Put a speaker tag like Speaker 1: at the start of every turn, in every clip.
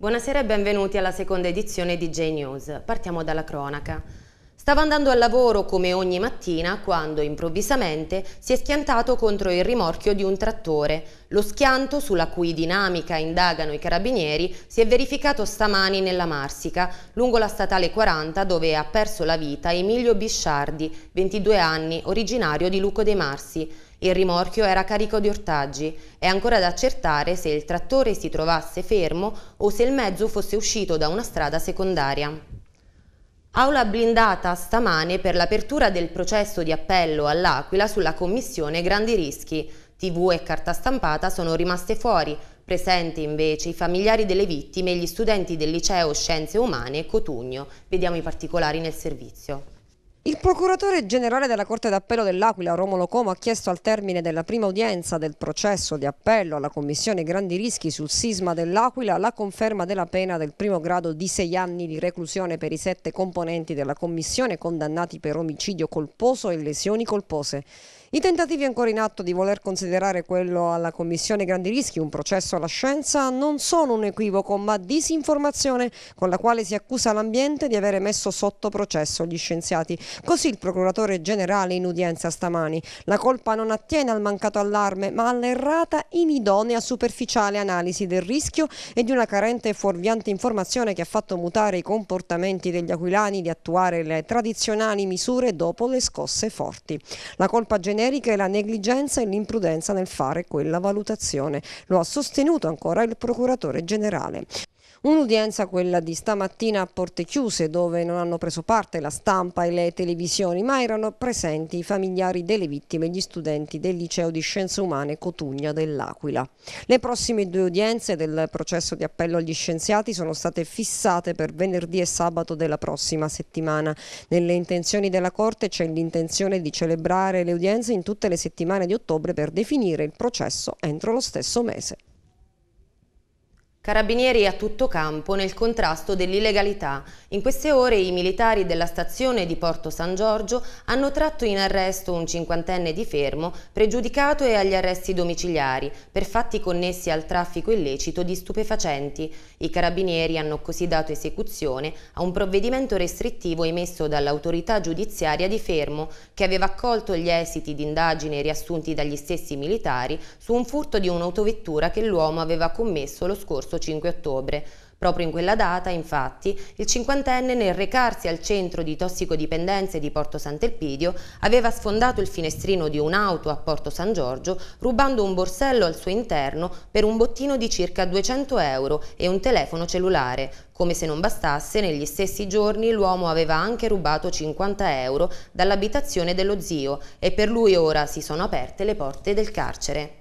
Speaker 1: Buonasera e benvenuti alla seconda edizione di J-News. Partiamo dalla cronaca. Stava andando al lavoro come ogni mattina quando improvvisamente si è schiantato contro il rimorchio di un trattore. Lo schianto, sulla cui dinamica indagano i carabinieri, si è verificato stamani nella Marsica, lungo la statale 40 dove ha perso la vita Emilio Bisciardi, 22 anni, originario di Luco dei Marsi. Il rimorchio era carico di ortaggi. È ancora da accertare se il trattore si trovasse fermo o se il mezzo fosse uscito da una strada secondaria. Aula blindata stamane per l'apertura del processo di appello all'Aquila sulla commissione Grandi Rischi. TV e carta stampata sono rimaste fuori, presenti invece i familiari delle vittime e gli studenti del liceo Scienze Umane Cotugno. Vediamo i particolari nel servizio.
Speaker 2: Il procuratore generale della Corte d'Appello dell'Aquila, Romolo Como, ha chiesto al termine della prima udienza del processo di appello alla Commissione Grandi Rischi sul sisma dell'Aquila la conferma della pena del primo grado di sei anni di reclusione per i sette componenti della Commissione condannati per omicidio colposo e lesioni colpose. I tentativi ancora in atto di voler considerare quello alla Commissione Grandi Rischi un processo alla scienza non sono un equivoco ma disinformazione con la quale si accusa l'ambiente di avere messo sotto processo gli scienziati. Così il procuratore generale in udienza stamani. La colpa non attiene al mancato allarme ma all'errata, inidonea, superficiale analisi del rischio e di una carente e fuorviante informazione che ha fatto mutare i comportamenti degli aquilani di attuare le tradizionali misure dopo le scosse forti. La colpa generale generica è la negligenza e l'imprudenza nel fare quella valutazione. Lo ha sostenuto ancora il procuratore generale. Un'udienza quella di stamattina a porte chiuse dove non hanno preso parte la stampa e le televisioni ma erano presenti i familiari delle vittime e gli studenti del liceo di scienze umane Cotugna dell'Aquila. Le prossime due udienze del processo di appello agli scienziati sono state fissate per venerdì e sabato della prossima settimana. Nelle intenzioni della Corte c'è l'intenzione di celebrare le udienze in tutte le settimane di ottobre per definire il processo entro lo stesso mese.
Speaker 1: Carabinieri a tutto campo nel contrasto dell'illegalità. In queste ore i militari della stazione di Porto San Giorgio hanno tratto in arresto un cinquantenne di fermo, pregiudicato e agli arresti domiciliari, per fatti connessi al traffico illecito di stupefacenti. I carabinieri hanno così dato esecuzione a un provvedimento restrittivo emesso dall'autorità giudiziaria di Fermo, che aveva accolto gli esiti di indagine riassunti dagli stessi militari su un furto di un'autovettura che l'uomo aveva commesso lo scorso 5 ottobre. Proprio in quella data, infatti, il cinquantenne nel recarsi al centro di tossicodipendenze di Porto Sant'Elpidio aveva sfondato il finestrino di un'auto a Porto San Giorgio rubando un borsello al suo interno per un bottino di circa 200 euro e un telefono cellulare. Come se non bastasse, negli stessi giorni l'uomo aveva anche rubato 50 euro dall'abitazione dello zio e per lui ora si sono aperte le porte del carcere.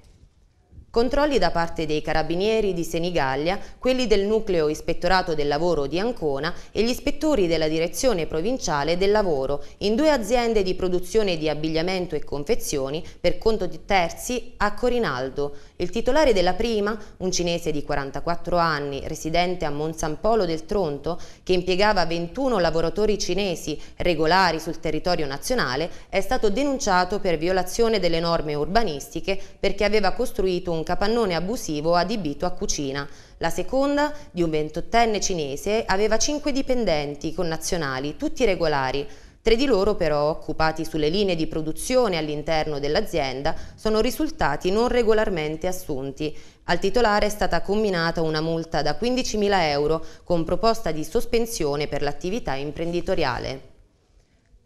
Speaker 1: Controlli da parte dei carabinieri di Senigallia, quelli del nucleo ispettorato del lavoro di Ancona e gli ispettori della direzione provinciale del lavoro in due aziende di produzione di abbigliamento e confezioni per conto di terzi a Corinaldo. Il titolare della prima, un cinese di 44 anni, residente a Monsampolo del Tronto, che impiegava 21 lavoratori cinesi regolari sul territorio nazionale, è stato denunciato per violazione delle norme urbanistiche perché aveva costruito un capannone abusivo adibito a cucina. La seconda, di un ventottenne cinese, aveva cinque dipendenti connazionali, tutti regolari. Tre di loro però, occupati sulle linee di produzione all'interno dell'azienda, sono risultati non regolarmente assunti. Al titolare è stata comminata una multa da 15.000 euro con proposta di sospensione per l'attività imprenditoriale.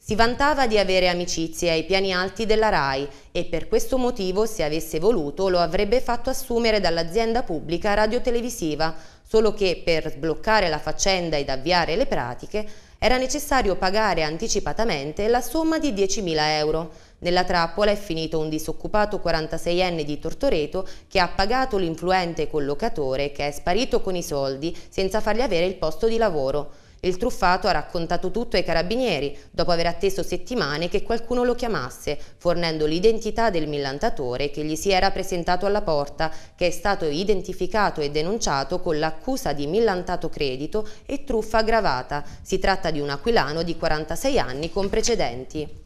Speaker 1: Si vantava di avere amicizie ai piani alti della RAI e per questo motivo, se avesse voluto, lo avrebbe fatto assumere dall'azienda pubblica radiotelevisiva, solo che per sbloccare la faccenda ed avviare le pratiche era necessario pagare anticipatamente la somma di 10.000 euro. Nella trappola è finito un disoccupato 46enne di Tortoreto che ha pagato l'influente collocatore che è sparito con i soldi senza fargli avere il posto di lavoro. Il truffato ha raccontato tutto ai carabinieri, dopo aver atteso settimane che qualcuno lo chiamasse, fornendo l'identità del millantatore che gli si era presentato alla porta, che è stato identificato e denunciato con l'accusa di millantato credito e truffa aggravata. Si tratta di un aquilano di 46 anni con precedenti.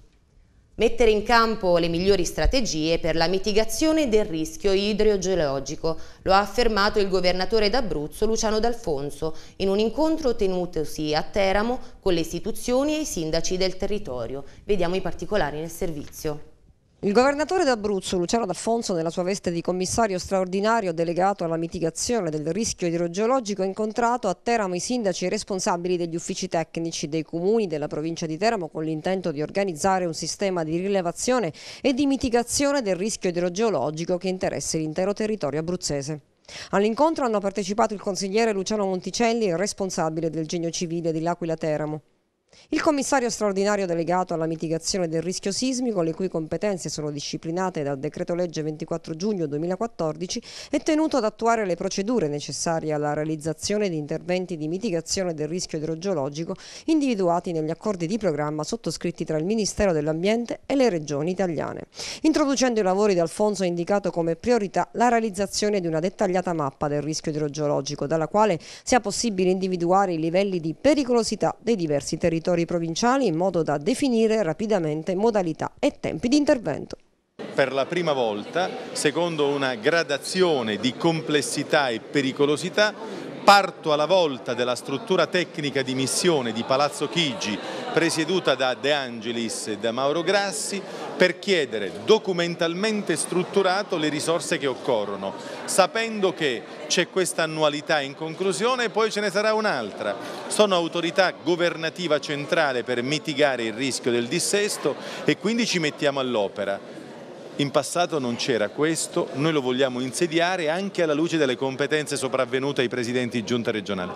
Speaker 1: Mettere in campo le migliori strategie per la mitigazione del rischio idrogeologico, lo ha affermato il governatore d'Abruzzo Luciano D'Alfonso in un incontro tenutosi a Teramo
Speaker 2: con le istituzioni e i sindaci del territorio. Vediamo i particolari nel servizio. Il governatore d'Abruzzo, Luciano D'Alfonso, nella sua veste di commissario straordinario delegato alla mitigazione del rischio idrogeologico, ha incontrato a Teramo i sindaci e responsabili degli uffici tecnici dei comuni della provincia di Teramo con l'intento di organizzare un sistema di rilevazione e di mitigazione del rischio idrogeologico che interessa l'intero territorio abruzzese. All'incontro hanno partecipato il consigliere Luciano Monticelli, responsabile del genio civile dell'Aquila Teramo. Il commissario straordinario delegato alla mitigazione del rischio sismico, le cui competenze sono disciplinate dal decreto legge 24 giugno 2014, è tenuto ad attuare le procedure necessarie alla realizzazione di interventi di mitigazione del rischio idrogeologico individuati negli accordi di programma sottoscritti tra il Ministero dell'Ambiente e le regioni italiane, introducendo i lavori d'Alfonso ha indicato come priorità la realizzazione di una dettagliata mappa del rischio idrogeologico, dalla quale sia possibile individuare i livelli di pericolosità dei diversi territori territori provinciali in modo da definire rapidamente modalità e tempi di intervento
Speaker 3: per la prima volta, secondo una gradazione di complessità e pericolosità, Parto alla volta della struttura tecnica di missione di Palazzo Chigi, presieduta da De Angelis e da Mauro Grassi, per chiedere documentalmente strutturato le risorse che occorrono, sapendo che c'è questa annualità in conclusione e poi ce ne sarà un'altra. Sono autorità governativa centrale per mitigare il rischio del dissesto e quindi ci mettiamo all'opera. In passato non c'era questo, noi lo vogliamo insediare anche alla luce delle competenze sopravvenute ai presidenti di giunta regionale.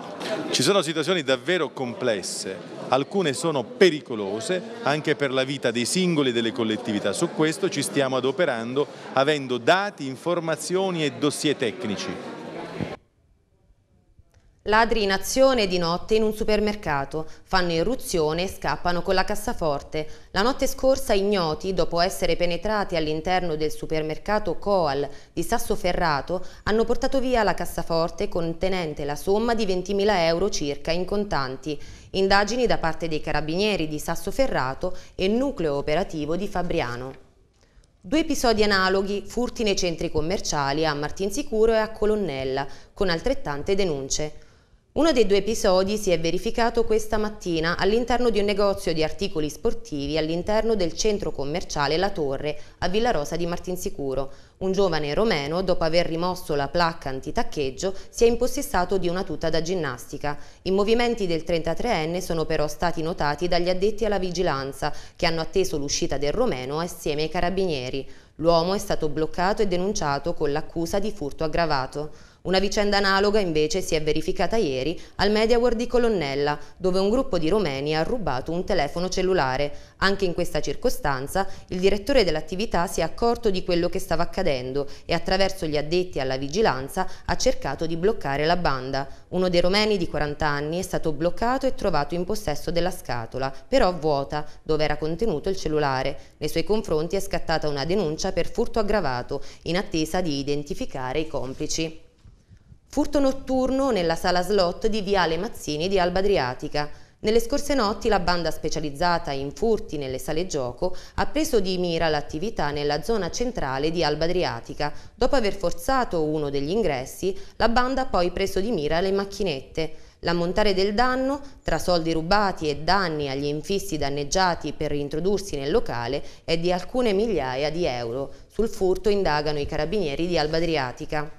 Speaker 3: Ci sono situazioni davvero complesse, alcune sono pericolose anche per la vita dei singoli e delle collettività. Su questo ci stiamo adoperando avendo dati, informazioni e dossier tecnici.
Speaker 1: Ladri in azione di notte in un supermercato, fanno irruzione e scappano con la cassaforte. La notte scorsa ignoti, dopo essere penetrati all'interno del supermercato Coal di Sassoferrato, hanno portato via la cassaforte contenente la somma di 20.000 euro circa in contanti. Indagini da parte dei carabinieri di Sassoferrato e nucleo operativo di Fabriano. Due episodi analoghi, furti nei centri commerciali a Martinsicuro e a Colonnella, con altrettante denunce. Uno dei due episodi si è verificato questa mattina all'interno di un negozio di articoli sportivi all'interno del centro commerciale La Torre a Villa Rosa di Martinsicuro. Un giovane romeno, dopo aver rimosso la placca antitaccheggio, si è impossessato di una tuta da ginnastica. I movimenti del 33enne sono però stati notati dagli addetti alla vigilanza, che hanno atteso l'uscita del romeno assieme ai carabinieri. L'uomo è stato bloccato e denunciato con l'accusa di furto aggravato. Una vicenda analoga invece si è verificata ieri al MediaWorld di Colonnella, dove un gruppo di romeni ha rubato un telefono cellulare. Anche in questa circostanza il direttore dell'attività si è accorto di quello che stava accadendo e attraverso gli addetti alla vigilanza ha cercato di bloccare la banda. Uno dei romeni di 40 anni è stato bloccato e trovato in possesso della scatola, però vuota, dove era contenuto il cellulare. Nei suoi confronti è scattata una denuncia per furto aggravato, in attesa di identificare i complici. Furto notturno nella sala slot di Viale Mazzini di Alba Adriatica. Nelle scorse notti la banda specializzata in furti nelle sale gioco ha preso di mira l'attività nella zona centrale di Alba Adriatica. Dopo aver forzato uno degli ingressi, la banda ha poi preso di mira le macchinette. L'ammontare del danno, tra soldi rubati e danni agli infissi danneggiati per reintrodursi nel locale, è di alcune migliaia di euro. Sul furto indagano i carabinieri di Alba Adriatica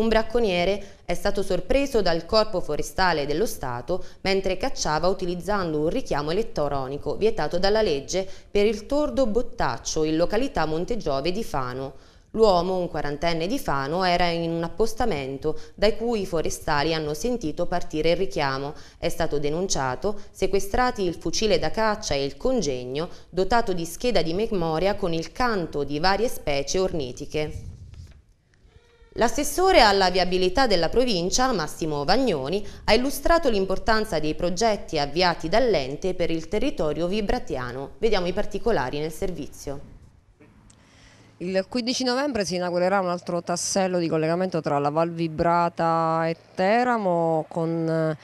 Speaker 1: un bracconiere è stato sorpreso dal Corpo Forestale dello Stato mentre cacciava utilizzando un richiamo elettronico vietato dalla legge per il tordo Bottaccio in località Montegiove di Fano. L'uomo, un quarantenne di Fano, era in un appostamento dai cui i forestali hanno sentito partire il richiamo. È stato denunciato, sequestrati il fucile da caccia e il congegno, dotato di scheda di memoria con il canto di varie specie ornitiche. L'assessore alla viabilità della provincia, Massimo Vagnoni, ha illustrato l'importanza dei progetti avviati dall'ente per il territorio vibratiano. Vediamo i particolari nel servizio.
Speaker 2: Il 15 novembre si inaugurerà un altro tassello di collegamento tra la Val Vibrata e Teramo con eh,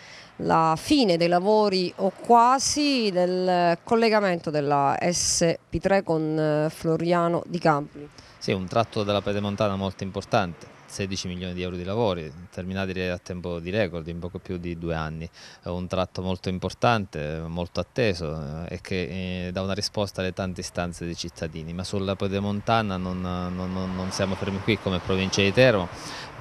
Speaker 2: la fine dei lavori o quasi del collegamento della SP3 con eh, Floriano di Campi.
Speaker 4: Sì, un tratto della pedemontana molto importante 16 milioni di euro di lavori terminati a tempo di record in poco più di due anni. È un tratto molto importante, molto atteso eh, e che eh, dà una risposta alle tante istanze dei cittadini. Ma sulla Piedemontana non, non, non siamo fermi qui come provincia di Teramo,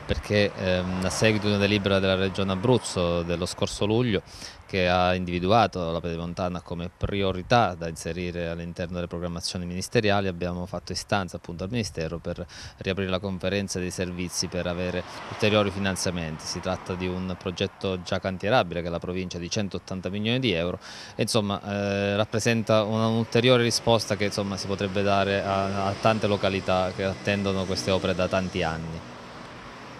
Speaker 4: perché ehm, a seguito di una delibera della Regione Abruzzo dello scorso luglio che ha individuato la pedemontana come priorità da inserire all'interno delle programmazioni ministeriali abbiamo fatto istanza appunto al Ministero per riaprire la conferenza dei servizi per avere ulteriori finanziamenti. Si tratta di un progetto già cantierabile che è la provincia di 180 milioni di euro e insomma eh, rappresenta un'ulteriore risposta che insomma, si potrebbe dare a, a tante località che attendono queste opere da tanti anni.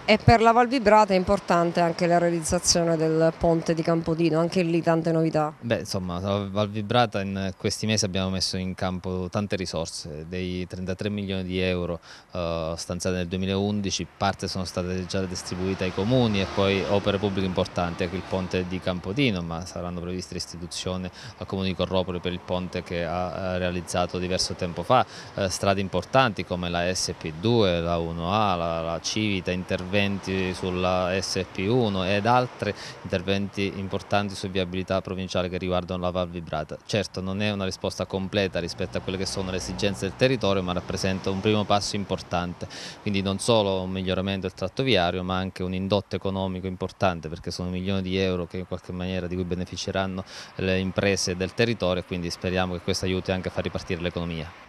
Speaker 2: E per la Val Vibrata è importante anche la realizzazione del ponte di Campodino, anche lì tante novità.
Speaker 4: Beh, insomma, la Val Vibrata in questi mesi abbiamo messo in campo tante risorse, dei 33 milioni di euro eh, stanziati nel 2011, parte sono state già distribuite ai comuni e poi opere pubbliche importanti, anche il ponte di Campodino, ma saranno previste restituzioni al comune di Corropoli per il ponte che ha eh, realizzato diverso tempo fa, eh, strade importanti come la SP2, la 1A, la, la Civita, interventi interventi sulla SP1 ed altri interventi importanti su viabilità provinciale che riguardano la Val Vibrata. Certo non è una risposta completa rispetto a quelle che sono le esigenze del territorio ma rappresenta un primo passo importante, quindi non solo un miglioramento del tratto viario ma anche un indotto economico importante perché sono milioni di euro che in qualche maniera di cui beneficeranno le imprese del territorio e quindi speriamo che questo aiuti anche a far ripartire l'economia.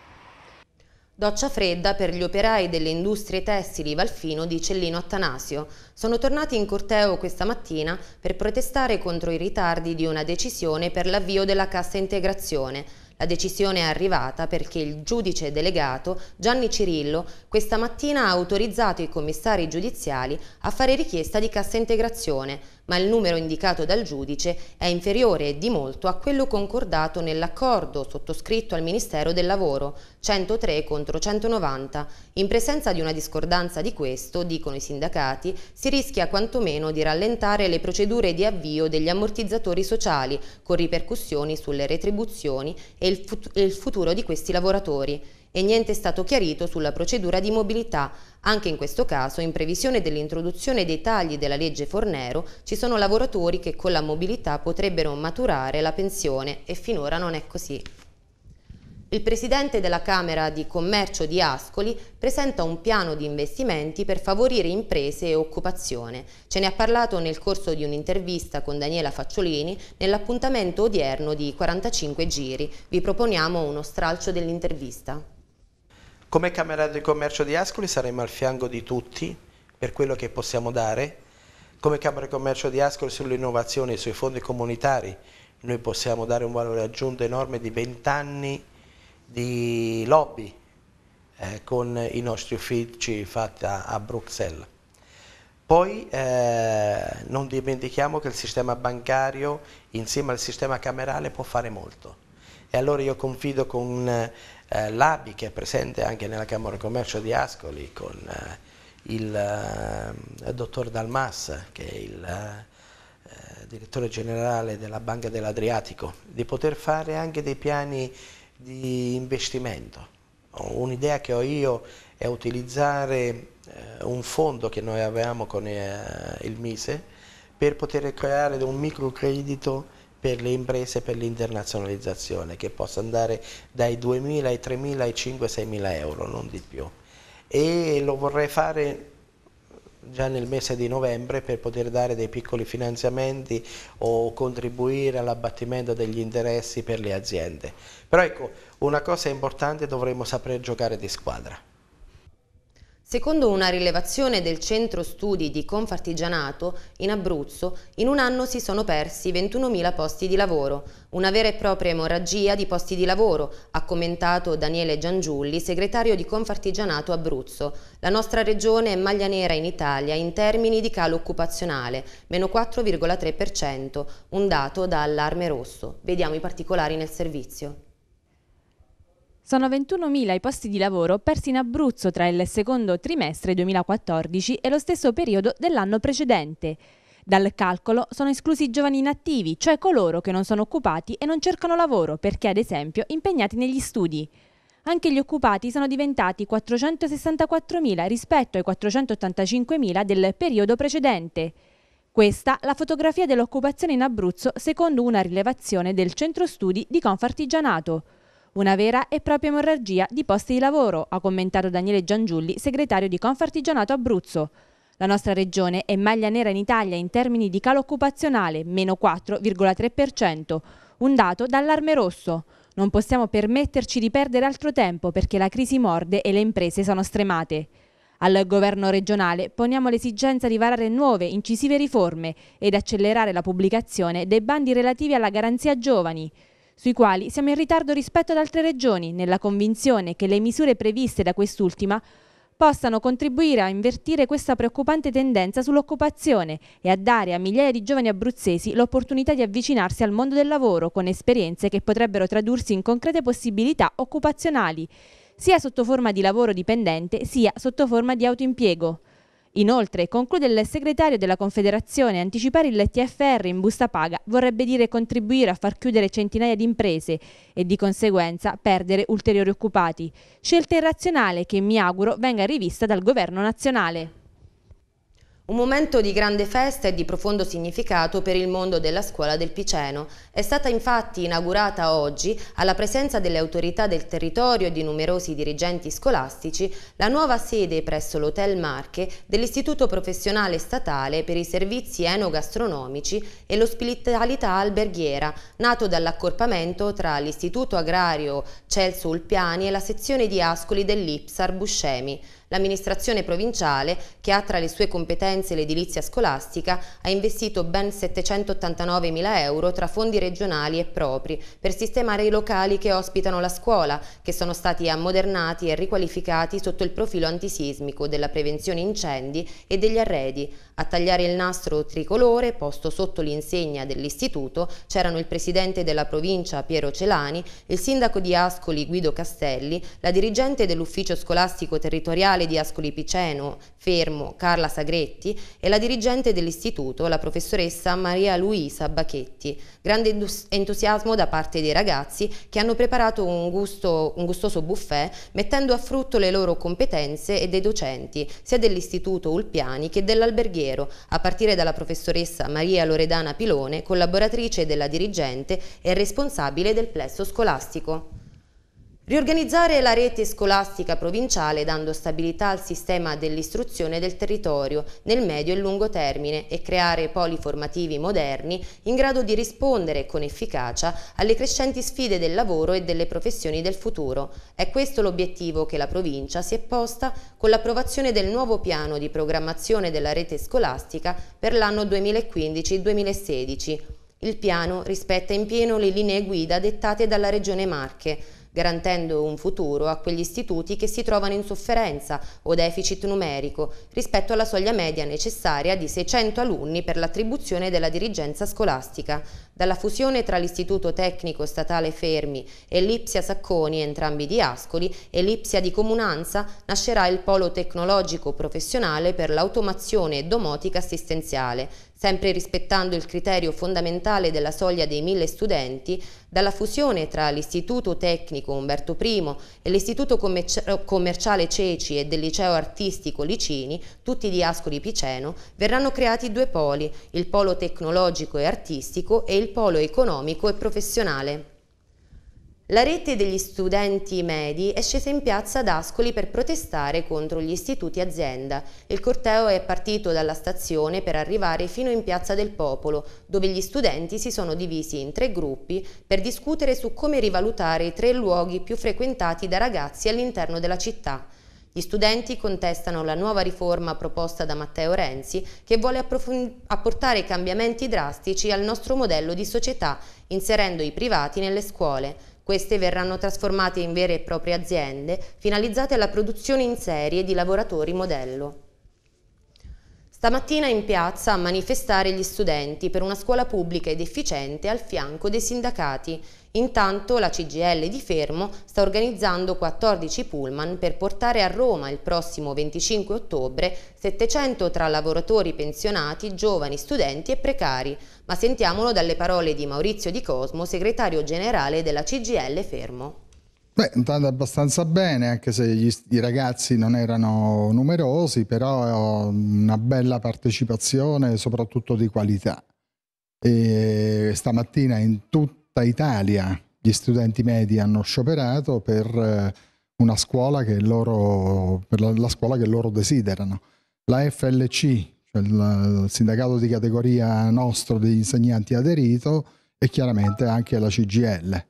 Speaker 1: Doccia fredda per gli operai delle industrie tessili Valfino di Cellino Attanasio. Sono tornati in corteo questa mattina per protestare contro i ritardi di una decisione per l'avvio della cassa integrazione. La decisione è arrivata perché il giudice delegato Gianni Cirillo questa mattina ha autorizzato i commissari giudiziali a fare richiesta di cassa integrazione ma il numero indicato dal giudice è inferiore di molto a quello concordato nell'accordo sottoscritto al Ministero del Lavoro, 103 contro 190. In presenza di una discordanza di questo, dicono i sindacati, si rischia quantomeno di rallentare le procedure di avvio degli ammortizzatori sociali, con ripercussioni sulle retribuzioni e il, futuro di questi lavoratori e niente è stato chiarito sulla procedura di mobilità. Anche in questo caso, in previsione dell'introduzione dei tagli della legge Fornero, ci sono lavoratori che con la mobilità potrebbero maturare la pensione e finora non è così. Il presidente della Camera di Commercio di Ascoli presenta un piano di investimenti per favorire imprese e occupazione. Ce ne ha parlato nel corso di un'intervista con Daniela Facciolini nell'appuntamento odierno di 45 giri. Vi proponiamo uno stralcio dell'intervista.
Speaker 5: Come Camera di Commercio di Ascoli saremo al fianco di tutti per quello che possiamo dare. Come Camera di Commercio di Ascoli sull'innovazione e sui fondi comunitari noi possiamo dare un valore aggiunto enorme di 20 anni di lobby eh, con i nostri uffici fatti a, a Bruxelles. Poi eh, non dimentichiamo che il sistema bancario insieme al sistema camerale può fare molto e allora io confido con eh, eh, l'ABI che è presente anche nella Camera di Commercio di Ascoli con eh, il eh, dottor Dalmas che è il eh, direttore generale della Banca dell'Adriatico, di poter fare anche dei piani di investimento. Un'idea che ho io è utilizzare eh, un fondo che noi avevamo con il Mise per poter creare un microcredito per le imprese per l'internazionalizzazione che possa andare dai 2.000 ai 3.000 ai 5.000 6.000 euro, non di più. E lo vorrei fare già nel mese di novembre per poter dare dei piccoli finanziamenti o contribuire all'abbattimento degli interessi per le aziende. Però ecco, una cosa importante dovremmo saper giocare di squadra.
Speaker 1: Secondo una rilevazione del centro studi di Confartigianato, in Abruzzo, in un anno si sono persi 21.000 posti di lavoro, una vera e propria emorragia di posti di lavoro, ha commentato Daniele Giangiulli, segretario di Confartigianato Abruzzo. La nostra regione è maglia nera in Italia in termini di calo occupazionale, meno 4,3%, un dato da allarme rosso. Vediamo i particolari nel servizio. Sono 21.000 i posti
Speaker 6: di lavoro persi in Abruzzo tra il secondo trimestre 2014 e lo stesso periodo dell'anno precedente. Dal calcolo sono esclusi i giovani inattivi, cioè coloro che non sono occupati e non cercano lavoro perché ad esempio impegnati negli studi. Anche gli occupati sono diventati 464.000 rispetto ai 485.000 del periodo precedente. Questa la fotografia dell'occupazione in Abruzzo secondo una rilevazione del centro studi di Confartigianato. Una vera e propria emorragia di posti di lavoro, ha commentato Daniele Giangiulli, segretario di Confartigianato Abruzzo. La nostra regione è maglia nera in Italia in termini di calo occupazionale, meno 4,3%, un dato d'allarme rosso. Non possiamo permetterci di perdere altro tempo perché la crisi morde e le imprese sono stremate. Al governo regionale poniamo l'esigenza di varare nuove, incisive riforme ed accelerare la pubblicazione dei bandi relativi alla garanzia giovani sui quali siamo in ritardo rispetto ad altre regioni, nella convinzione che le misure previste da quest'ultima possano contribuire a invertire questa preoccupante tendenza sull'occupazione e a dare a migliaia di giovani abruzzesi l'opportunità di avvicinarsi al mondo del lavoro con esperienze che potrebbero tradursi in concrete possibilità occupazionali, sia sotto forma di lavoro dipendente sia sotto forma di autoimpiego. Inoltre, conclude il segretario della Confederazione, anticipare il TFR in busta paga vorrebbe dire contribuire a far chiudere centinaia di imprese e di conseguenza perdere ulteriori occupati. Scelta
Speaker 1: irrazionale che mi auguro venga rivista dal governo nazionale. Un momento di grande festa e di profondo significato per il mondo della scuola del Piceno. È stata infatti inaugurata oggi, alla presenza delle autorità del territorio e di numerosi dirigenti scolastici, la nuova sede presso l'Hotel Marche dell'Istituto Professionale Statale per i Servizi Enogastronomici e l'Ospitalità Alberghiera, nato dall'accorpamento tra l'Istituto Agrario Celso Ulpiani e la sezione di Ascoli dell'Ipsar Buscemi l'amministrazione provinciale, che ha tra le sue competenze l'edilizia scolastica, ha investito ben 789 mila euro tra fondi regionali e propri per sistemare i locali che ospitano la scuola, che sono stati ammodernati e riqualificati sotto il profilo antisismico della prevenzione incendi e degli arredi. A tagliare il nastro tricolore, posto sotto l'insegna dell'istituto, c'erano il presidente della provincia Piero Celani, il sindaco di Ascoli Guido Castelli, la dirigente dell'ufficio scolastico territoriale municipale di Ascoli Piceno, Fermo, Carla Sagretti e la dirigente dell'istituto, la professoressa Maria Luisa Bacchetti. Grande entusiasmo da parte dei ragazzi che hanno preparato un, gusto, un gustoso buffet mettendo a frutto le loro competenze e dei docenti, sia dell'istituto Ulpiani che dell'alberghiero, a partire dalla professoressa Maria Loredana Pilone, collaboratrice della dirigente e responsabile del plesso scolastico. Riorganizzare la rete scolastica provinciale dando stabilità al sistema dell'istruzione del territorio nel medio e lungo termine e creare poli formativi moderni in grado di rispondere con efficacia alle crescenti sfide del lavoro e delle professioni del futuro. È questo l'obiettivo che la provincia si è posta con l'approvazione del nuovo piano di programmazione della rete scolastica per l'anno 2015-2016. Il piano rispetta in pieno le linee guida dettate dalla Regione Marche, garantendo un futuro a quegli istituti che si trovano in sofferenza o deficit numerico rispetto alla soglia media necessaria di 600 alunni per l'attribuzione della dirigenza scolastica. Dalla fusione tra l'Istituto Tecnico Statale Fermi e l'Ipsia Sacconi, entrambi di Ascoli, e l'Ipsia di Comunanza, nascerà il Polo Tecnologico Professionale per l'Automazione e Domotica Assistenziale, sempre rispettando il criterio fondamentale della soglia dei mille studenti, dalla fusione tra l'Istituto Tecnico Umberto I e l'Istituto Commerciale Ceci e del Liceo Artistico Licini, tutti di Ascoli Piceno, verranno creati due poli, il polo tecnologico e artistico e il polo economico e professionale. La rete degli studenti medi è scesa in piazza ad Ascoli per protestare contro gli istituti azienda. Il corteo è partito dalla stazione per arrivare fino in piazza del Popolo, dove gli studenti si sono divisi in tre gruppi per discutere su come rivalutare i tre luoghi più frequentati da ragazzi all'interno della città. Gli studenti contestano la nuova riforma proposta da Matteo Renzi che vuole apportare cambiamenti drastici al nostro modello di società inserendo i privati nelle scuole. Queste verranno trasformate in vere e proprie aziende finalizzate alla produzione in serie di lavoratori modello. Stamattina in piazza a manifestare gli studenti per una scuola pubblica ed efficiente al fianco dei sindacati. Intanto la CGL di Fermo sta organizzando 14 pullman per portare a Roma il prossimo 25 ottobre 700 tra lavoratori pensionati, giovani, studenti e precari, ma sentiamolo dalle parole di Maurizio Di Cosmo, segretario generale della CGL Fermo.
Speaker 7: Beh, è andata abbastanza bene, anche se gli, i ragazzi non erano numerosi, però una bella partecipazione, soprattutto di qualità. E stamattina in tutti tutta Italia gli studenti medi hanno scioperato per, eh, una scuola che loro, per la, la scuola che loro desiderano. La FLC, cioè il sindacato di categoria nostro degli insegnanti aderito e chiaramente anche la CGL.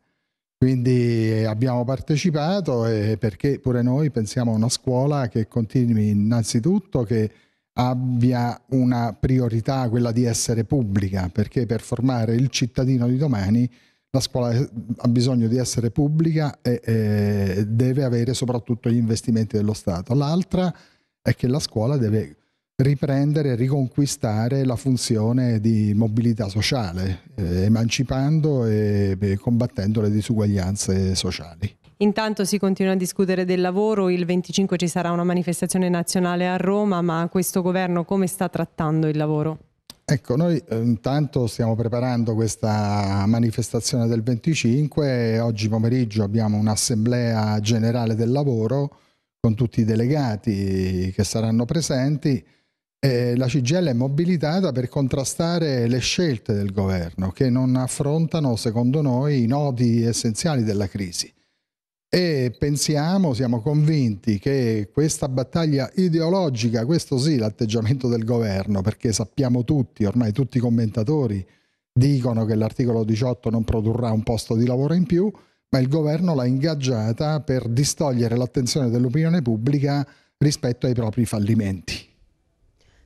Speaker 7: Quindi abbiamo partecipato perché pure noi pensiamo a una scuola che continui innanzitutto che abbia una priorità quella di essere pubblica, perché per formare il cittadino di domani la scuola eh, ha bisogno di essere pubblica e, e deve avere soprattutto gli investimenti dello Stato. L'altra è che la scuola deve riprendere, riconquistare la funzione di mobilità sociale, eh, emancipando e eh, combattendo le disuguaglianze sociali.
Speaker 8: Intanto si continua a discutere del lavoro, il 25 ci sarà una manifestazione nazionale a Roma, ma questo governo come sta trattando il lavoro?
Speaker 7: Ecco, noi eh, intanto stiamo preparando questa manifestazione del 25, oggi pomeriggio abbiamo un'assemblea generale del lavoro con tutti i delegati che saranno presenti e la CGL è mobilitata per contrastare le scelte del governo che non affrontano, secondo noi, i nodi essenziali della crisi e pensiamo, siamo convinti che questa battaglia ideologica, questo sì l'atteggiamento del governo, perché sappiamo tutti, ormai tutti i commentatori dicono che l'articolo 18 non produrrà un posto di lavoro in più, ma il governo l'ha ingaggiata per distogliere l'attenzione dell'opinione pubblica rispetto ai propri fallimenti.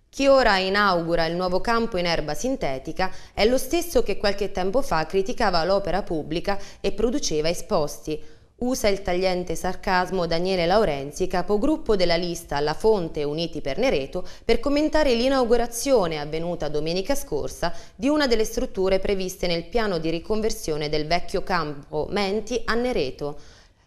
Speaker 1: Chi ora inaugura il nuovo campo in erba sintetica è lo stesso che qualche tempo fa criticava l'opera pubblica e produceva esposti. Usa il tagliente sarcasmo Daniele Laurenzi, capogruppo della lista La Fonte Uniti per Nereto, per commentare l'inaugurazione avvenuta domenica scorsa di una delle strutture previste nel piano di riconversione del vecchio campo Menti a Nereto.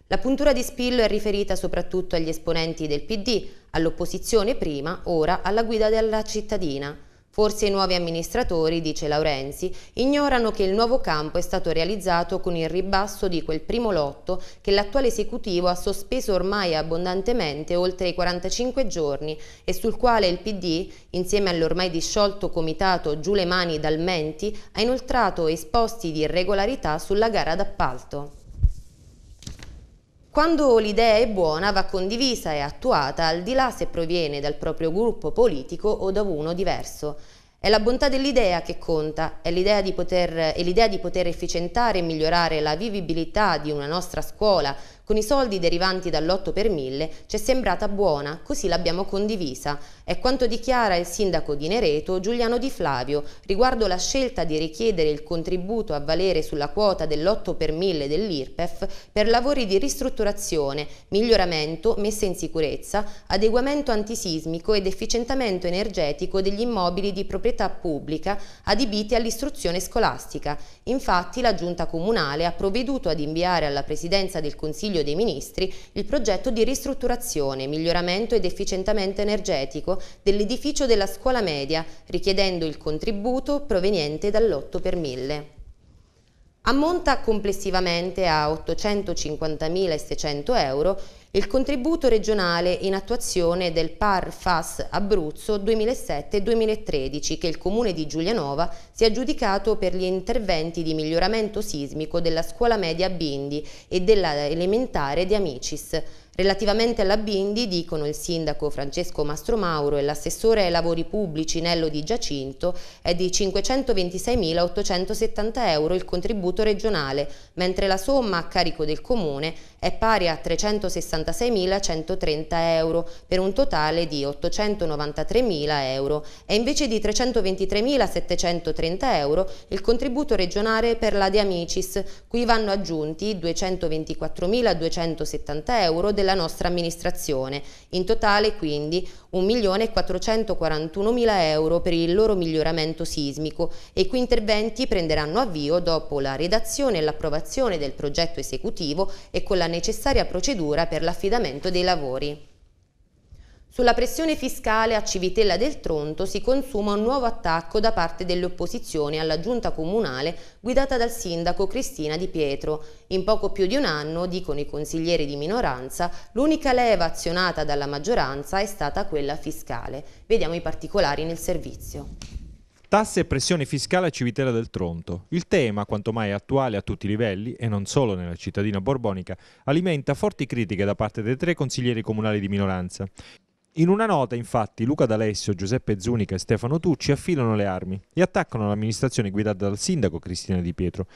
Speaker 1: La puntura di spillo è riferita soprattutto agli esponenti del PD, all'opposizione prima, ora alla guida della cittadina. Forse i nuovi amministratori, dice Laurenzi, ignorano che il nuovo campo è stato realizzato con il ribasso di quel primo lotto che l'attuale esecutivo ha sospeso ormai abbondantemente oltre i 45 giorni e sul quale il PD, insieme all'ormai disciolto comitato Giù le mani dal Menti, ha inoltrato esposti di irregolarità sulla gara d'appalto. Quando l'idea è buona va condivisa e attuata al di là se proviene dal proprio gruppo politico o da uno diverso. È la bontà dell'idea che conta, è l'idea di, di, poter efficientare e migliorare la vivibilità di una nostra scuola, con i soldi derivanti dall'otto per mille ci è sembrata buona, così l'abbiamo condivisa. È quanto dichiara il sindaco di Nereto Giuliano Di Flavio riguardo la scelta di richiedere il contributo a valere sulla quota dell'8 per mille dell'IRPEF per lavori di ristrutturazione, miglioramento, messa in sicurezza, adeguamento antisismico ed efficientamento energetico degli immobili di proprietà pubblica adibiti all'istruzione scolastica. Infatti la Giunta Comunale ha provveduto ad inviare alla Presidenza del Consiglio Consiglio dei Ministri il progetto di ristrutturazione, miglioramento ed efficientamento energetico dell'edificio della scuola media, richiedendo il contributo proveniente dall'8 per 1000 ammonta complessivamente a 850.600 euro il contributo regionale in attuazione del PAR FAS Abruzzo 2007-2013 che il Comune di Giulianova si è aggiudicato per gli interventi di miglioramento sismico della scuola media Bindi e della elementare di Amicis. Relativamente alla Bindi, dicono il sindaco Francesco Mastromauro e l'assessore ai lavori pubblici Nello Di Giacinto, è di 526.870 euro il contributo regionale, mentre la somma a carico del comune è pari a 366.130 euro per un totale di 893.000 euro e invece di 323.730 euro il contributo regionale per la De Amicis, cui vanno aggiunti 224.270 euro della nostra amministrazione. In totale quindi 1.441.000 euro per il loro miglioramento sismico e cui interventi prenderanno avvio dopo la redazione e l'approvazione del progetto esecutivo e con la necessaria procedura per l'affidamento dei lavori. Sulla pressione fiscale a Civitella del Tronto si consuma un nuovo attacco da parte delle opposizioni alla giunta comunale guidata dal sindaco Cristina Di Pietro. In poco più di un anno, dicono i consiglieri di minoranza, l'unica leva azionata dalla maggioranza è stata quella fiscale. Vediamo i particolari nel servizio.
Speaker 3: Tasse e pressione fiscale a Civitella del Tronto. Il tema, quanto mai attuale a tutti i livelli, e non solo nella cittadina borbonica, alimenta forti critiche da parte dei tre consiglieri comunali di minoranza. In una nota, infatti, Luca D'Alessio, Giuseppe Zunica e Stefano Tucci affilano le armi e attaccano l'amministrazione guidata dal sindaco Cristina Di Pietro,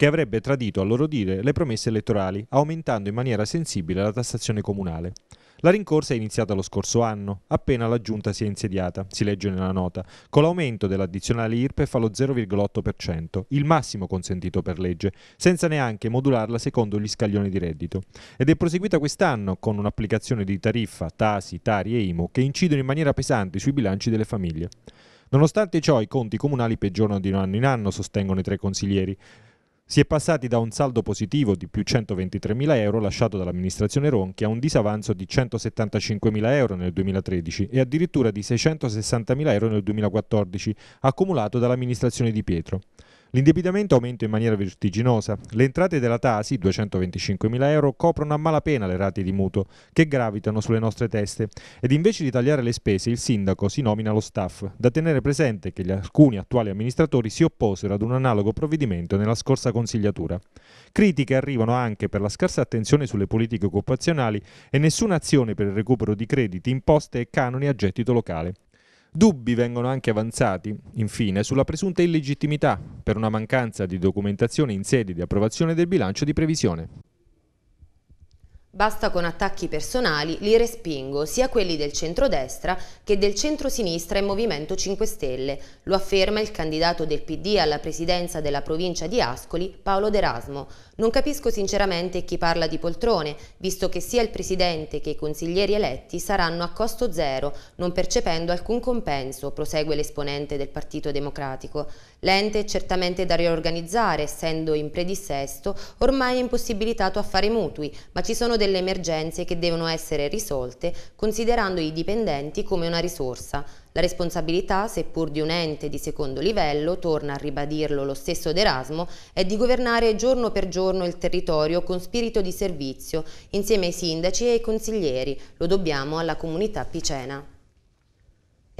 Speaker 3: che avrebbe tradito a loro dire le promesse elettorali, aumentando in maniera sensibile la tassazione comunale. La rincorsa è iniziata lo scorso anno, appena la giunta si è insediata, si legge nella nota, con l'aumento dell'addizionale IRPEF allo 0,8%, il massimo consentito per legge, senza neanche modularla secondo gli scaglioni di reddito. Ed è proseguita quest'anno con un'applicazione di tariffa, tasi, tari e IMU che incidono in maniera pesante sui bilanci delle famiglie. Nonostante ciò, i conti comunali peggiorano di anno in anno, sostengono i tre consiglieri. Si è passati da un saldo positivo di più 123.000 euro lasciato dall'amministrazione Ronchi a un disavanzo di 175.000 euro nel 2013 e addirittura di 660.000 euro nel 2014, accumulato dall'amministrazione Di Pietro. L'indebitamento aumenta in maniera vertiginosa. Le entrate della Tasi, 225.000 euro, coprono a malapena le rate di mutuo che gravitano sulle nostre teste ed invece di tagliare le spese il sindaco si nomina lo staff. Da tenere presente che alcuni attuali amministratori si opposero ad un analogo provvedimento nella scorsa consigliatura. Critiche arrivano anche per la scarsa attenzione sulle politiche occupazionali e nessuna azione per il recupero di crediti, imposte e canoni a gettito locale. Dubbi vengono anche avanzati, infine, sulla presunta illegittimità per una mancanza di documentazione in sede di approvazione del bilancio di previsione.
Speaker 1: Basta con attacchi personali, li respingo, sia quelli del centrodestra che del centrosinistra e Movimento 5 Stelle, lo afferma il candidato del PD alla presidenza della provincia di Ascoli, Paolo D'Erasmo. Non capisco sinceramente chi parla di poltrone, visto che sia il presidente che i consiglieri eletti saranno a costo zero, non percependo alcun compenso, prosegue l'esponente del Partito Democratico. L'ente è certamente da riorganizzare, essendo in predisesto, ormai è impossibilitato a fare mutui, ma ci sono delle emergenze che devono essere risolte considerando i dipendenti come una risorsa. La responsabilità, seppur di un ente di secondo livello, torna a ribadirlo lo stesso D'Erasmo, è di governare giorno per giorno il territorio con spirito di servizio, insieme ai sindaci e ai consiglieri. Lo dobbiamo alla comunità picena.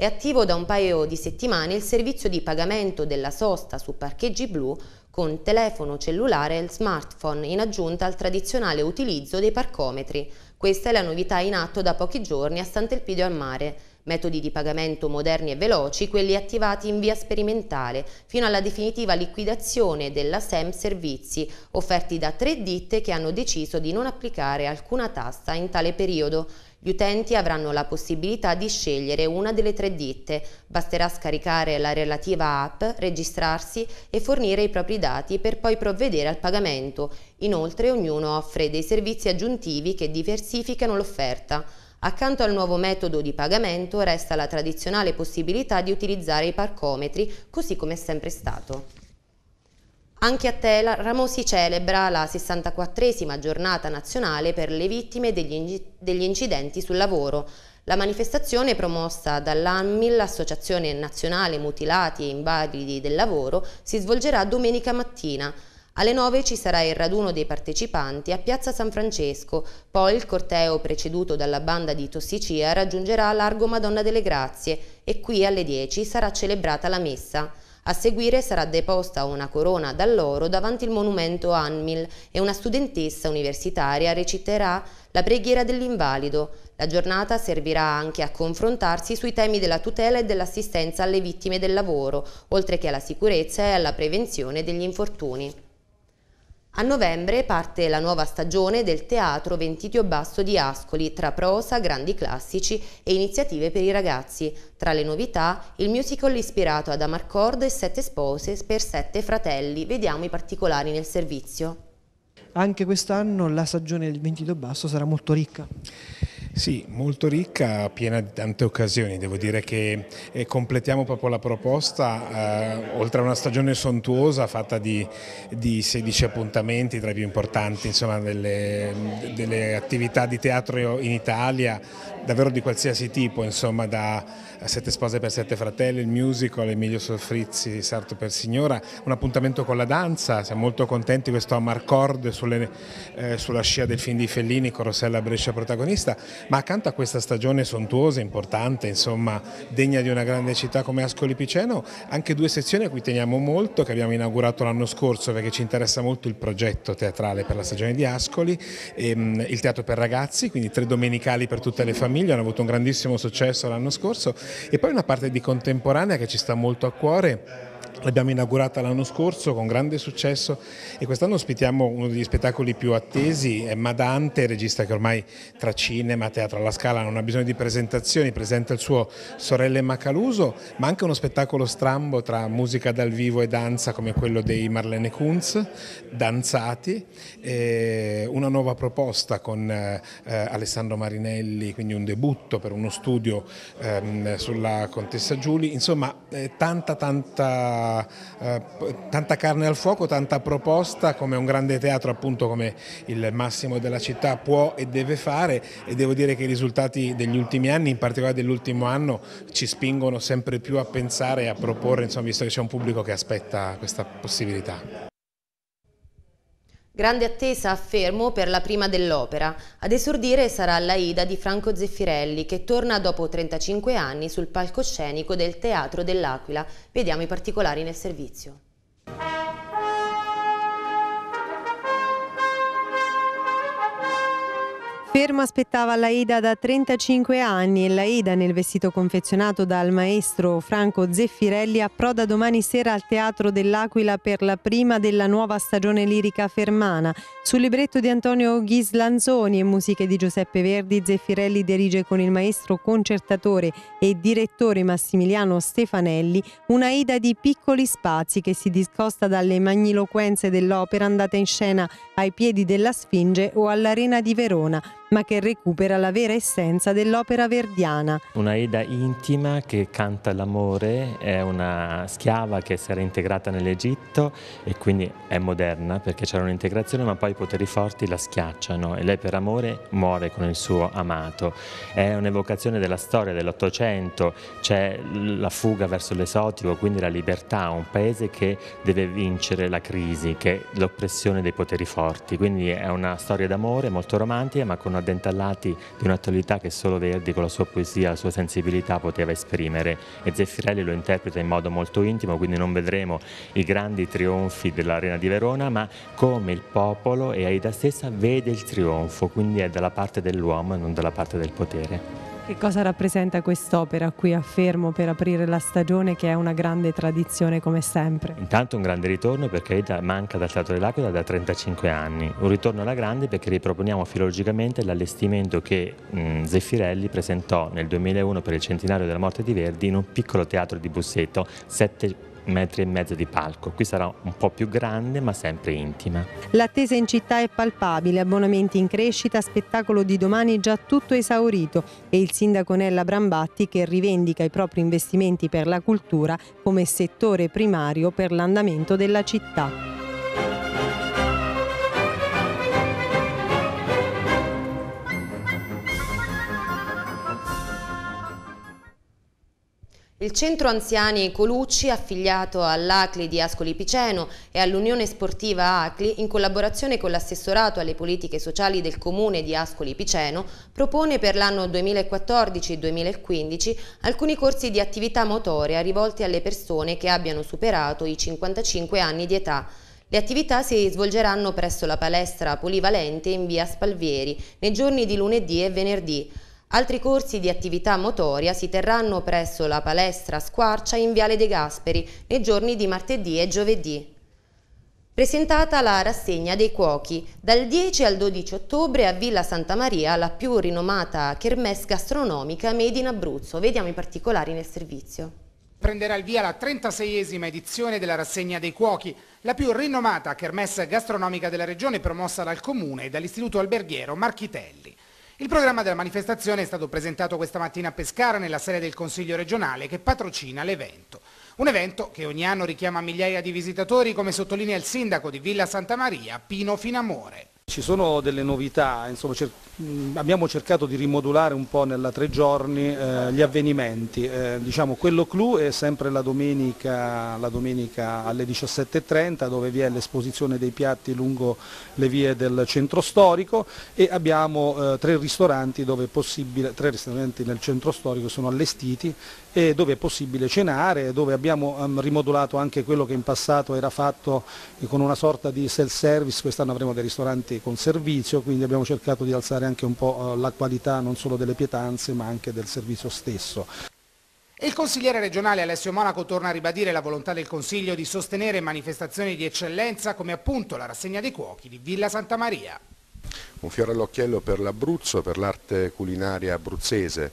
Speaker 1: È attivo da un paio di settimane il servizio di pagamento della sosta su parcheggi blu con telefono cellulare e smartphone in aggiunta al tradizionale utilizzo dei parcometri. Questa è la novità in atto da pochi giorni a Sant'Elpidio al Mare. Metodi di pagamento moderni e veloci, quelli attivati in via sperimentale, fino alla definitiva liquidazione della SEM Servizi, offerti da tre ditte che hanno deciso di non applicare alcuna tassa in tale periodo. Gli utenti avranno la possibilità di scegliere una delle tre ditte, basterà scaricare la relativa app, registrarsi e fornire i propri dati per poi provvedere al pagamento. Inoltre ognuno offre dei servizi aggiuntivi che diversificano l'offerta. Accanto al nuovo metodo di pagamento resta la tradizionale possibilità di utilizzare i parcometri, così come è sempre stato. Anche a Tela Ramo si celebra la 64esima giornata nazionale per le vittime degli, degli incidenti sul lavoro. La manifestazione promossa dall'ANMIL, l'Associazione Nazionale Mutilati e Invalidi del Lavoro, si svolgerà domenica mattina. Alle 9 ci sarà il raduno dei partecipanti a Piazza San Francesco, poi il corteo preceduto dalla banda di Tossicia raggiungerà Largo Madonna delle Grazie e qui alle 10 sarà celebrata la messa. A seguire sarà deposta una corona d'alloro davanti il monumento Anmil e una studentessa universitaria reciterà la preghiera dell'invalido. La giornata servirà anche a confrontarsi sui temi della tutela e dell'assistenza alle vittime del lavoro, oltre che alla sicurezza e alla prevenzione degli infortuni. A novembre parte la nuova stagione del Teatro Ventitio Basso di Ascoli, tra prosa, grandi classici e iniziative per i ragazzi. Tra le novità, il musical ispirato ad Amarcord e Sette Spose per Sette Fratelli. Vediamo i particolari nel servizio.
Speaker 8: Anche quest'anno la stagione del Ventitio Basso sarà molto ricca.
Speaker 9: Sì, molto ricca, piena di tante occasioni, devo dire che eh, completiamo proprio la proposta, eh, oltre a una stagione sontuosa fatta di, di 16 appuntamenti tra i più importanti insomma, delle, delle attività di teatro in Italia, davvero di qualsiasi tipo, insomma, da Sette Spose per Sette Fratelli, il musical, Emilio Solfrizzi, Sarto per Signora, un appuntamento con la danza, siamo molto contenti questo Amarcord sulle, eh, sulla scia del film di Fellini con Rossella Brescia protagonista, ma accanto a questa stagione sontuosa, importante, insomma, degna di una grande città come Ascoli Piceno, anche due sezioni a cui teniamo molto, che abbiamo inaugurato l'anno scorso perché ci interessa molto il progetto teatrale per la stagione di Ascoli, e, ehm, il teatro per ragazzi, quindi tre domenicali per tutte le famiglie famiglia, hanno avuto un grandissimo successo l'anno scorso e poi una parte di contemporanea che ci sta molto a cuore L'abbiamo inaugurata l'anno scorso con grande successo e quest'anno ospitiamo uno degli spettacoli più attesi, è Madante, regista che ormai tra cinema, teatro alla scala non ha bisogno di presentazioni, presenta il suo Sorelle Macaluso, ma anche uno spettacolo strambo tra musica dal vivo e danza come quello dei Marlene Kunz, danzati, una nuova proposta con eh, Alessandro Marinelli, quindi un debutto per uno studio ehm, sulla Contessa Giuli, insomma eh, tanta tanta eh, tanta, carne al fuoco, tanta proposta come un grande teatro appunto come il Massimo della città può e deve fare e devo dire che i risultati degli ultimi anni, in particolare dell'ultimo anno, ci spingono sempre più a pensare e a proporre, insomma, visto che c'è un pubblico che aspetta questa possibilità.
Speaker 1: Grande attesa a Fermo per la prima dell'opera. Ad esordire sarà l'Aida di Franco Zeffirelli che torna dopo 35 anni sul palcoscenico del Teatro dell'Aquila. Vediamo i particolari nel servizio. Fermo aspettava Laida da
Speaker 8: 35 anni e Laida nel vestito confezionato dal maestro Franco Zeffirelli approda domani sera al Teatro dell'Aquila per la prima della nuova stagione lirica fermana. Sul libretto di Antonio Ghislanzoni e musiche di Giuseppe Verdi, Zeffirelli dirige con il maestro concertatore e direttore Massimiliano Stefanelli una Ida di piccoli spazi che si discosta dalle magniloquenze dell'opera andata in scena ai piedi della Sfinge o all'Arena di Verona ma che recupera la vera essenza dell'opera verdiana.
Speaker 10: Una Eda intima che canta l'amore, è una schiava che si era integrata nell'Egitto e quindi è moderna perché c'era un'integrazione, ma poi i poteri forti la schiacciano e lei per amore muore con il suo amato. È un'evocazione della storia dell'Ottocento, c'è la fuga verso l'esotico, quindi la libertà, un paese che deve vincere la crisi, che è l'oppressione dei poteri forti. Quindi è una storia d'amore molto romantica, ma con una addentallati di un'attualità che solo Verdi con la sua poesia, la sua sensibilità poteva esprimere e Zeffirelli lo interpreta in modo molto intimo, quindi non vedremo i grandi trionfi dell'Arena di Verona, ma come il popolo e Aida stessa vede il trionfo, quindi è dalla parte dell'uomo e non dalla parte del potere.
Speaker 8: Che cosa rappresenta quest'opera qui a Fermo per aprire la stagione che è una grande tradizione come sempre?
Speaker 10: Intanto un grande ritorno perché manca dal Teatro dell'Aquila da 35 anni, un ritorno alla grande perché riproponiamo filologicamente l'allestimento che mh, Zeffirelli presentò nel 2001 per il centenario della morte di Verdi in un piccolo teatro di Busseto, sette metri e mezzo di palco. Qui sarà un po' più grande ma sempre intima.
Speaker 8: L'attesa in città è palpabile, abbonamenti in crescita, spettacolo di domani già tutto esaurito e il sindaco Nella Brambatti che rivendica i propri investimenti per la cultura come settore primario per l'andamento della città.
Speaker 1: Il centro anziani Colucci, affiliato all'ACLI di Ascoli Piceno e all'Unione Sportiva ACLI, in collaborazione con l'assessorato alle politiche sociali del comune di Ascoli Piceno, propone per l'anno 2014-2015 alcuni corsi di attività motoria rivolti alle persone che abbiano superato i 55 anni di età. Le attività si svolgeranno presso la palestra polivalente in via Spalvieri nei giorni di lunedì e venerdì. Altri corsi di attività motoria si terranno presso la palestra Squarcia in Viale De Gasperi nei giorni di martedì e giovedì. Presentata la rassegna dei cuochi, dal 10 al 12 ottobre a Villa Santa Maria, la più rinomata kermesse gastronomica made in Abruzzo. Vediamo i particolari nel servizio.
Speaker 9: Prenderà il via la 36esima edizione della rassegna dei cuochi, la più rinomata kermesse gastronomica della regione promossa dal comune e dall'istituto alberghiero Marchitelli. Il programma della manifestazione è stato presentato questa mattina a Pescara nella sede del Consiglio regionale che patrocina l'evento. Un evento che ogni anno richiama migliaia di visitatori come sottolinea il sindaco di Villa Santa Maria, Pino Finamore.
Speaker 7: Ci sono delle novità, insomma, cer abbiamo cercato di rimodulare un po' nella tre giorni eh, gli avvenimenti. Eh, diciamo, quello clou è sempre la domenica, la domenica alle 17.30 dove vi è l'esposizione dei piatti lungo le vie del centro storico e abbiamo eh, tre ristoranti dove è possibile, tre ristoranti nel centro storico sono allestiti e dove è possibile cenare, dove abbiamo um, rimodulato anche quello che in passato era fatto con una sorta di self service, quest'anno avremo dei ristoranti con servizio, quindi abbiamo cercato di alzare anche un po' eh, la qualità non solo delle pietanze ma anche del servizio stesso.
Speaker 9: Il consigliere regionale Alessio Monaco torna a ribadire la volontà del Consiglio di sostenere manifestazioni di eccellenza come appunto la rassegna dei cuochi di Villa Santa Maria.
Speaker 7: Un fiore all'occhiello per l'Abruzzo, per l'arte culinaria abruzzese.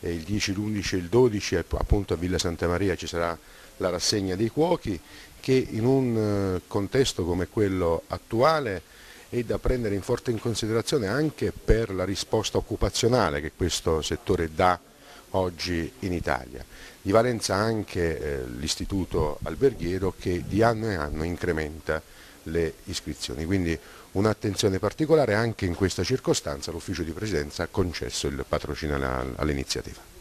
Speaker 7: E il 10, l'11 e il 12 ecco, appunto a Villa Santa Maria ci sarà la rassegna dei cuochi che in un eh, contesto come quello attuale e da prendere in forte in considerazione anche per la risposta occupazionale che questo settore dà oggi in Italia. Di valenza anche eh, l'istituto alberghiero che di anno in anno incrementa le iscrizioni, quindi un'attenzione particolare anche in questa circostanza l'ufficio di presidenza ha concesso il patrocinio all'iniziativa.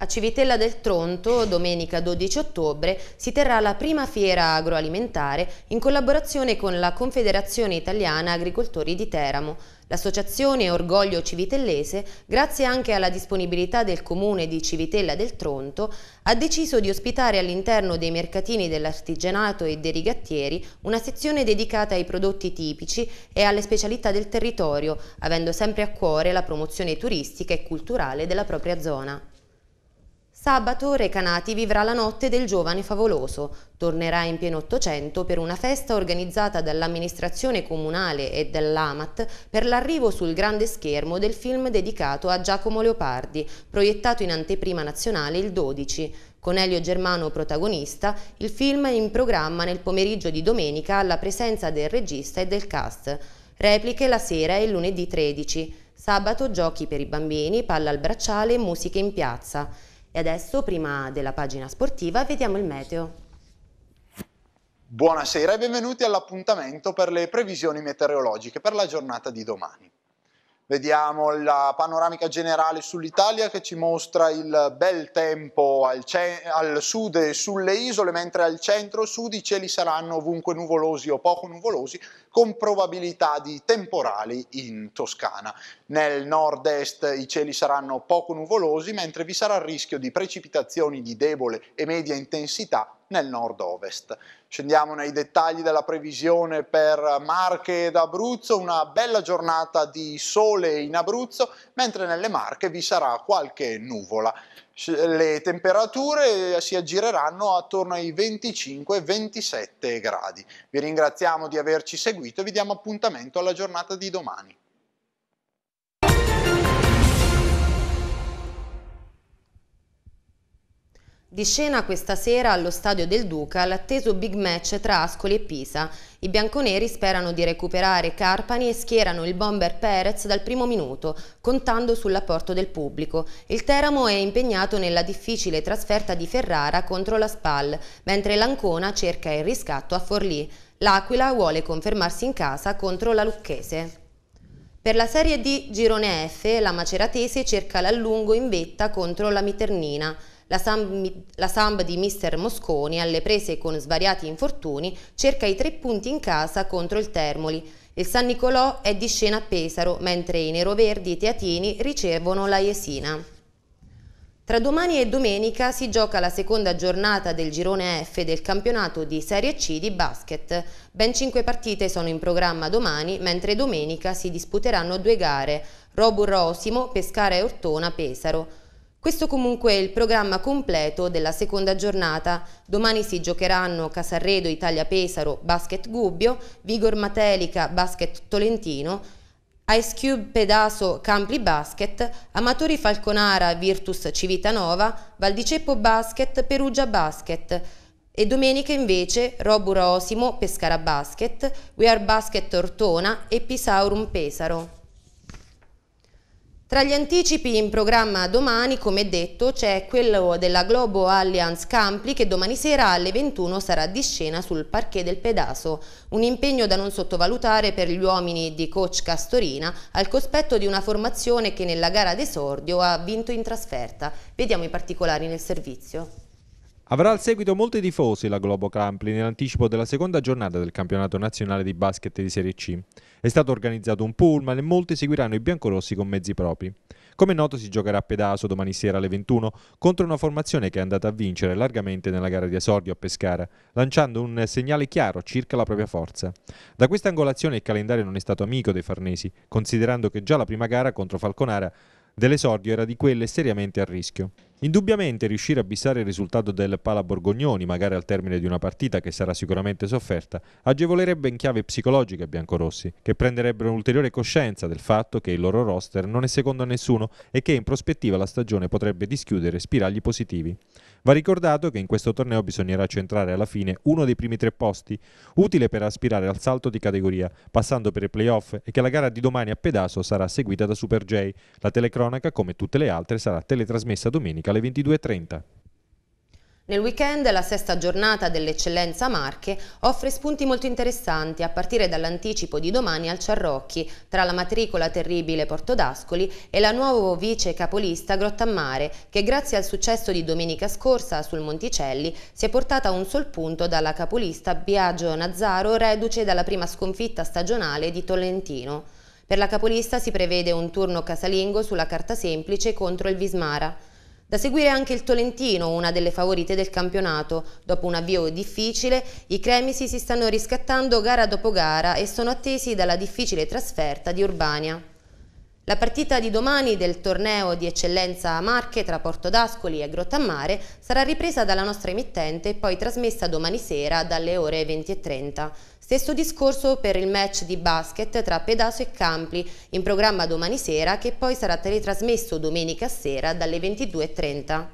Speaker 1: A Civitella del Tronto, domenica 12 ottobre, si terrà la prima fiera agroalimentare in collaborazione con la Confederazione Italiana Agricoltori di Teramo. L'associazione Orgoglio Civitellese, grazie anche alla disponibilità del comune di Civitella del Tronto, ha deciso di ospitare all'interno dei mercatini dell'artigianato e dei rigattieri una sezione dedicata ai prodotti tipici e alle specialità del territorio, avendo sempre a cuore la promozione turistica e culturale della propria zona. Sabato Recanati vivrà la notte del giovane favoloso. Tornerà in pieno Ottocento per una festa organizzata dall'amministrazione comunale e dall'AMAT per l'arrivo sul grande schermo del film dedicato a Giacomo Leopardi, proiettato in anteprima nazionale il 12. Con Elio Germano protagonista, il film è in programma nel pomeriggio di domenica alla presenza del regista e del cast. Repliche la sera e il lunedì 13. Sabato giochi per i bambini, palla al bracciale e musiche in piazza. E adesso, prima della pagina sportiva, vediamo il meteo.
Speaker 11: Buonasera e benvenuti all'appuntamento per le previsioni meteorologiche per la giornata di domani. Vediamo la panoramica generale sull'Italia che ci mostra il bel tempo al, al sud e sulle isole, mentre al centro-sud i cieli saranno ovunque nuvolosi o poco nuvolosi, con probabilità di temporali in Toscana. Nel nord-est i cieli saranno poco nuvolosi, mentre vi sarà il rischio di precipitazioni di debole e media intensità nel nord-ovest. Scendiamo nei dettagli della previsione per Marche ed Abruzzo, una bella giornata di sole in Abruzzo, mentre nelle Marche vi sarà qualche nuvola. Le temperature eh, si aggireranno attorno ai 25-27 gradi. Vi ringraziamo di averci seguito e vi diamo appuntamento alla giornata di domani.
Speaker 1: Di scena questa sera allo stadio del Duca l'atteso big match tra Ascoli e Pisa. I bianconeri sperano di recuperare Carpani e schierano il bomber Perez dal primo minuto, contando sull'apporto del pubblico. Il Teramo è impegnato nella difficile trasferta di Ferrara contro la Spal, mentre l'Ancona cerca il riscatto a Forlì. L'Aquila vuole confermarsi in casa contro la Lucchese. Per la Serie D Girone F, la Maceratese cerca l'allungo in vetta contro la Miternina. La sam, la Samb di mister Mosconi, alle prese con svariati infortuni, cerca i tre punti in casa contro il Termoli. Il San Nicolò è di scena a Pesaro, mentre i neroverdi teatini ricevono la Jesina. Tra domani e domenica si gioca la seconda giornata del girone F del campionato di Serie C di basket. Ben cinque partite sono in programma domani, mentre domenica si disputeranno due gare, Robur Osimo, Pescara e Ortona Pesaro. Questo comunque è il programma completo della seconda giornata. Domani si giocheranno Casarredo, Italia Pesaro, Basket Gubbio, Vigor Matelica, Basket Tolentino, Ice Cube Pedaso Campli Basket, Amatori Falconara Virtus Civitanova, Valdiceppo Basket Perugia Basket e domenica invece Roburo Osimo Pescara Basket, We Are Basket Ortona e Pisaurum Pesaro. Tra gli anticipi in programma domani, come detto, c'è quello della Globo Alliance Campli che domani sera alle 21 sarà di scena sul Parquet del Pedaso, un impegno da non sottovalutare per gli uomini di coach Castorina al cospetto di una formazione che nella gara d'esordio ha vinto in trasferta. Vediamo i particolari nel servizio.
Speaker 3: Avrà al seguito molti tifosi la Globo Campli nell'anticipo della seconda giornata del campionato nazionale di basket di Serie C. È stato organizzato un pullman e molti seguiranno i biancorossi con mezzi propri. Come noto si giocherà a Pedaso domani sera alle 21 contro una formazione che è andata a vincere largamente nella gara di esordio a Pescara, lanciando un segnale chiaro circa la propria forza. Da questa angolazione il calendario non è stato amico dei farnesi, considerando che già la prima gara contro Falconara dell'esordio era di quelle seriamente a rischio. Indubbiamente riuscire a bissare il risultato del Pala Borgognoni, magari al termine di una partita che sarà sicuramente sofferta, agevolerebbe in chiave psicologica i biancorossi, che prenderebbero un'ulteriore coscienza del fatto che il loro roster non è secondo a nessuno e che in prospettiva la stagione potrebbe dischiudere spiragli positivi. Va ricordato che in questo torneo bisognerà centrare alla fine uno dei primi tre posti, utile per aspirare al salto di categoria, passando per i playoff e che la gara di domani a Pedaso sarà seguita da Super J. La telecronaca, come tutte le altre, sarà teletrasmessa domenica domenica alle 22.30.
Speaker 1: Nel weekend la sesta giornata dell'eccellenza Marche offre spunti molto interessanti a partire dall'anticipo di domani al Ciarrocchi tra la matricola terribile Porto d'Ascoli e la nuova vice capolista Grottammare che grazie al successo di domenica scorsa sul Monticelli si è portata a un sol punto dalla capolista Biagio Nazzaro reduce dalla prima sconfitta stagionale di Tolentino. Per la capolista si prevede un turno casalingo sulla carta semplice contro il Vismara. Da seguire anche il Tolentino, una delle favorite del campionato. Dopo un avvio difficile, i cremisi si stanno riscattando gara dopo gara e sono attesi dalla difficile trasferta di Urbania. La partita di domani del torneo di eccellenza Marche tra Porto d'Ascoli e Grottammare sarà ripresa dalla nostra emittente e poi trasmessa domani sera dalle ore 20.30. Stesso discorso per il match di basket tra Pedaso e Campli, in programma domani sera che poi sarà teletrasmesso domenica sera dalle 22.30.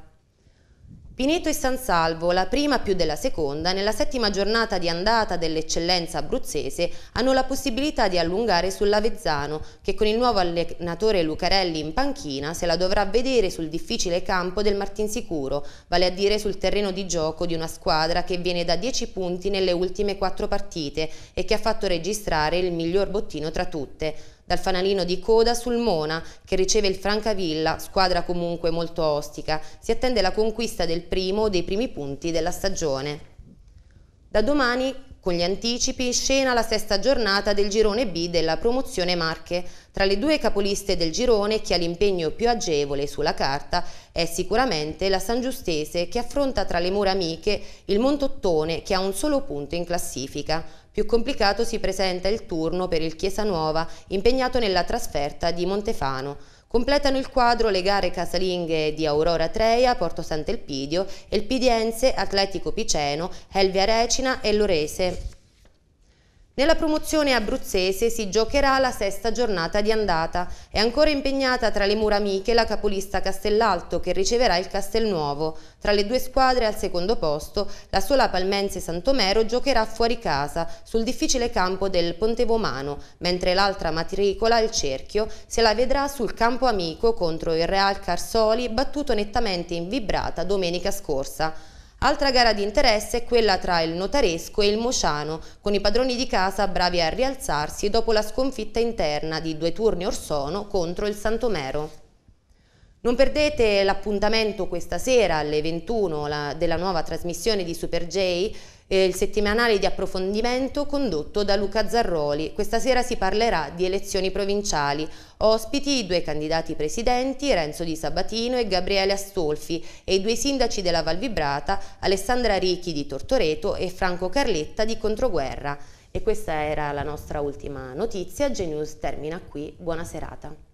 Speaker 1: Pineto e San Salvo, la prima più della seconda, nella settima giornata di andata dell'eccellenza abruzzese hanno la possibilità di allungare sull'Avezzano che con il nuovo allenatore Lucarelli in panchina se la dovrà vedere sul difficile campo del Martinsicuro, vale a dire sul terreno di gioco di una squadra che viene da 10 punti nelle ultime 4 partite e che ha fatto registrare il miglior bottino tra tutte dal fanalino di coda sul Mona, che riceve il Francavilla, squadra comunque molto ostica. Si attende la conquista del primo o dei primi punti della stagione. Da domani con gli anticipi, scena la sesta giornata del girone B della promozione Marche. Tra le due capoliste del girone, chi ha l'impegno più agevole sulla carta è sicuramente la San Giustese, che affronta tra le mura amiche il Montottone, che ha un solo punto in classifica. Più complicato si presenta il turno per il Chiesanuova, impegnato nella trasferta di Montefano. Completano il quadro le gare casalinghe di Aurora Treia, Porto Sant'Elpidio, Elpidiense, Atletico Piceno, Elvia Recina e Lorese. Nella promozione abruzzese si giocherà la sesta giornata di andata. È ancora impegnata tra le mura amiche la capolista Castellalto che riceverà il Castelnuovo. Tra le due squadre al secondo posto la sola Palmense Santomero giocherà fuori casa sul difficile campo del Pontevomano, mentre l'altra matricola, il Cerchio, se la vedrà sul campo amico contro il Real Carsoli battuto nettamente in vibrata domenica scorsa. Altra gara di interesse è quella tra il Notaresco e il Mociano, con i padroni di casa bravi a rialzarsi dopo la sconfitta interna di due turni or sono contro il Santomero. Non perdete l'appuntamento questa sera alle 21 della nuova trasmissione di Super J eh, il settimanale di approfondimento condotto da Luca Zarroli. Questa sera si parlerà di elezioni provinciali. Ospiti i due candidati presidenti Renzo Di Sabatino e Gabriele Astolfi e i due sindaci della Valvibrata Alessandra Ricchi di Tortoreto e Franco Carletta di Controguerra. E questa era la nostra ultima notizia. Genius termina qui. Buona serata.